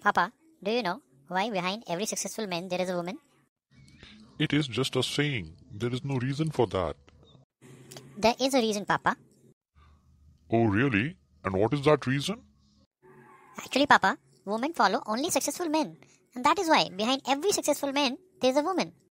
Papa, do you know why behind every successful man there is a woman? It is just a saying. There is no reason for that. There is a reason, Papa. Oh, really? And what is that reason? Actually, Papa, women follow only successful men. And that is why behind every successful man there is a woman.